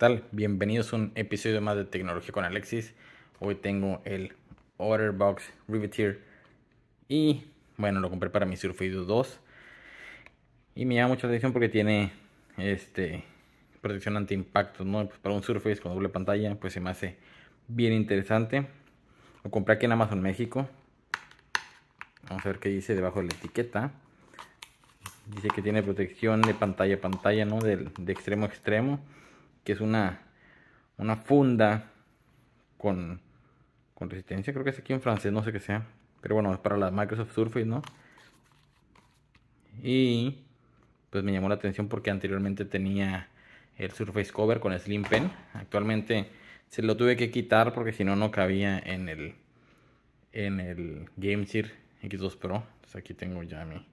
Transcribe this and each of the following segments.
tal? Bienvenidos a un episodio más de Tecnología con Alexis. Hoy tengo el Otterbox Riveteer y bueno, lo compré para mi Surface 2 y me llama mucha atención porque tiene este protección anti impacto ¿no? Pues para un Surface con doble pantalla, pues se me hace bien interesante. Lo compré aquí en Amazon México. Vamos a ver qué dice debajo de la etiqueta. Dice que tiene protección de pantalla a pantalla, ¿no? de extremo a extremo que es una, funda con, resistencia, creo que es aquí en francés, no sé qué sea. Pero bueno, es para la Microsoft Surface, ¿no? Y pues me llamó la atención porque anteriormente tenía el Surface Cover con Slim Pen. Actualmente se lo tuve que quitar porque si no, no cabía en el, en el GameSir X2 Pro. Entonces aquí tengo ya mi,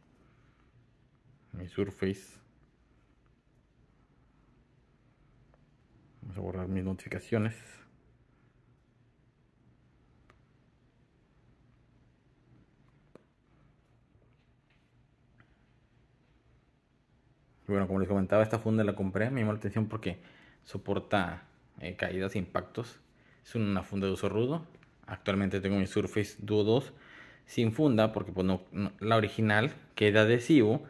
mi Surface Vamos a borrar mis notificaciones. bueno, como les comentaba, esta funda la compré, me llamó la atención porque soporta eh, caídas e impactos. Es una funda de uso rudo. Actualmente tengo mi Surface Duo 2 sin funda porque pues, la original queda adhesivo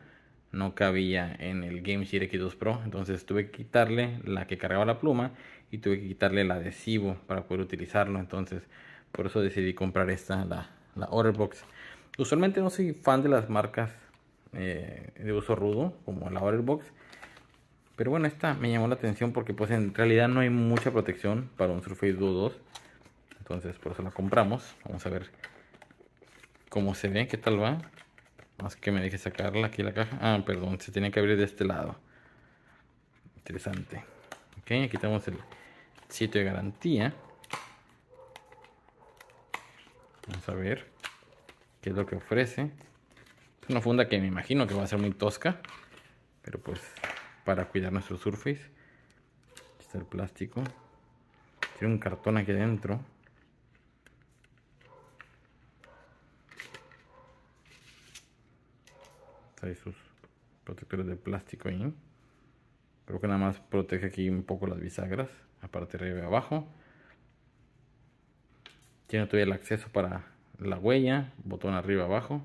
no cabía en el Sheet X2 Pro. Entonces tuve que quitarle la que cargaba la pluma y tuve que quitarle el adhesivo para poder utilizarlo. Entonces por eso decidí comprar esta, la, la Otterbox. Usualmente no soy fan de las marcas eh, de uso rudo como la Otterbox. Pero bueno, esta me llamó la atención porque pues en realidad no hay mucha protección para un Surface Duo 2. Entonces por eso la compramos. Vamos a ver cómo se ve, qué tal va. Más que me deje sacarla aquí la caja. Ah, perdón, se tenía que abrir de este lado. Interesante. Ok, aquí tenemos el sitio de garantía. Vamos a ver qué es lo que ofrece. Es una funda que me imagino que va a ser muy tosca. Pero pues para cuidar nuestro surface. está el plástico. Tiene un cartón aquí adentro. Trae sus protectores de plástico ahí. Creo que nada más protege aquí un poco las bisagras. Aparte arriba y abajo. Tiene todavía el acceso para la huella. Botón arriba abajo.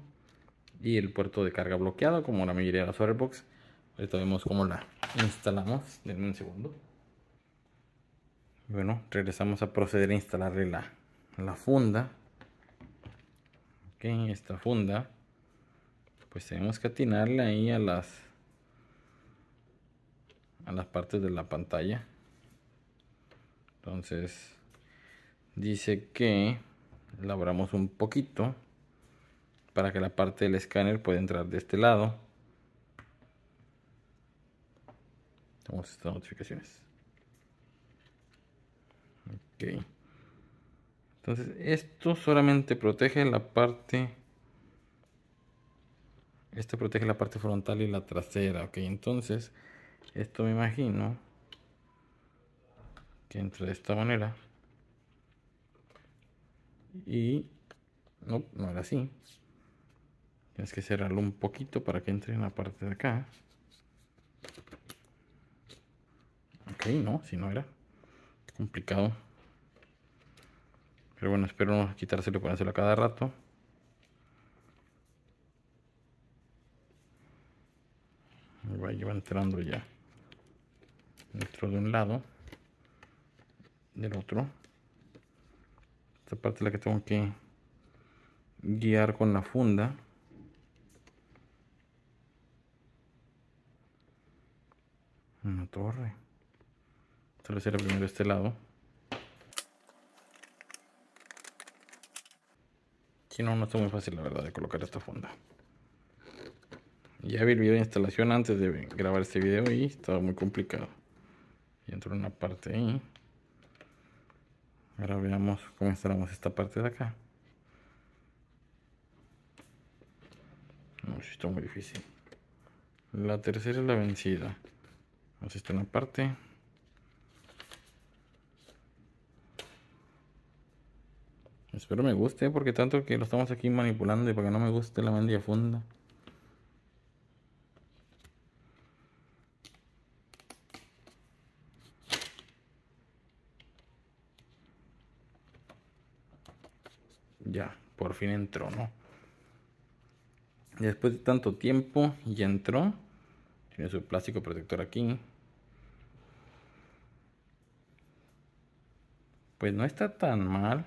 Y el puerto de carga bloqueado como la mayoría de las Firebox. Ahorita vemos cómo la instalamos. Denme un segundo. Bueno, regresamos a proceder a instalarle la, la funda. Ok, esta funda pues tenemos que atinarle ahí a las a las partes de la pantalla entonces dice que labramos un poquito para que la parte del escáner pueda entrar de este lado tenemos estas notificaciones ok entonces esto solamente protege la parte este protege la parte frontal y la trasera. Ok, entonces, esto me imagino que entre de esta manera. Y... No, no era así. Tienes que cerrarlo un poquito para que entre en la parte de acá. Ok, no, si no era complicado. Pero bueno, espero no quitárselo y ponérselo a cada rato. lleva entrando ya dentro de un lado del otro esta parte es la que tengo que guiar con la funda una torre tal vez primero este lado si no no está muy fácil la verdad de colocar esta funda ya vi el video instalación antes de grabar este video y estaba muy complicado. Y entró una parte ahí. Ahora veamos cómo instalamos esta parte de acá. No, si está muy difícil. La tercera es la vencida. Así está una parte. Espero me guste porque tanto que lo estamos aquí manipulando y para que no me guste la mendiga funda. Ya, por fin entró, ¿no? Después de tanto tiempo, ya entró. Tiene su plástico protector aquí. Pues no está tan mal.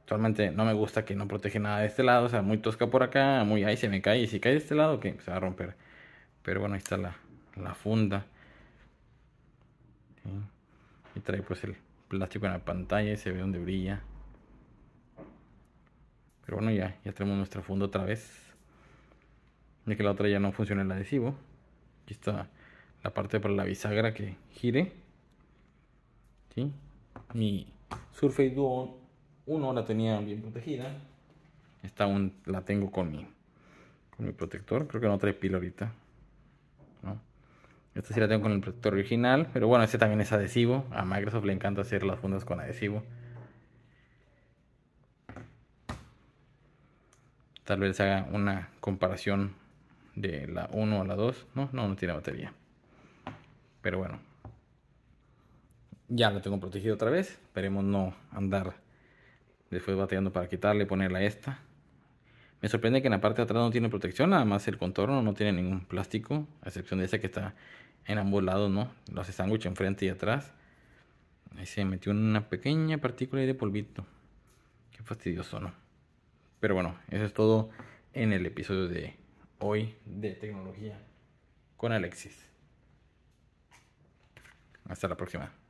Actualmente no me gusta que no protege nada de este lado. O sea, muy tosca por acá, muy ahí se me cae. Y si cae de este lado, que se va a romper. Pero bueno, ahí está la, la funda. Y trae pues el plástico en la pantalla y se ve donde brilla. Pero bueno, ya, ya tenemos nuestro fondo otra vez. Ya que la otra ya no funciona el adhesivo. Aquí está la parte para la bisagra que gire. ¿Sí? Mi Surface Duo 1 la tenía bien protegida. Esta aún la tengo con mi, con mi protector. Creo que no trae pila ahorita. ¿No? Esta sí la tengo con el protector original, pero bueno, este también es adhesivo. A Microsoft le encanta hacer las fundas con adhesivo. Tal vez haga una comparación de la 1 a la 2. No, no, no tiene batería. Pero bueno. Ya lo tengo protegido otra vez. Esperemos no andar después bateando para quitarle y ponerla esta. Me sorprende que en la parte de atrás no tiene protección, nada más el contorno no tiene ningún plástico, a excepción de ese que está en ambos lados, ¿no? Lo hace sándwich enfrente y atrás. Ahí se metió una pequeña partícula de polvito. Qué fastidioso, ¿no? Pero bueno, eso es todo en el episodio de hoy de tecnología con Alexis. Hasta la próxima.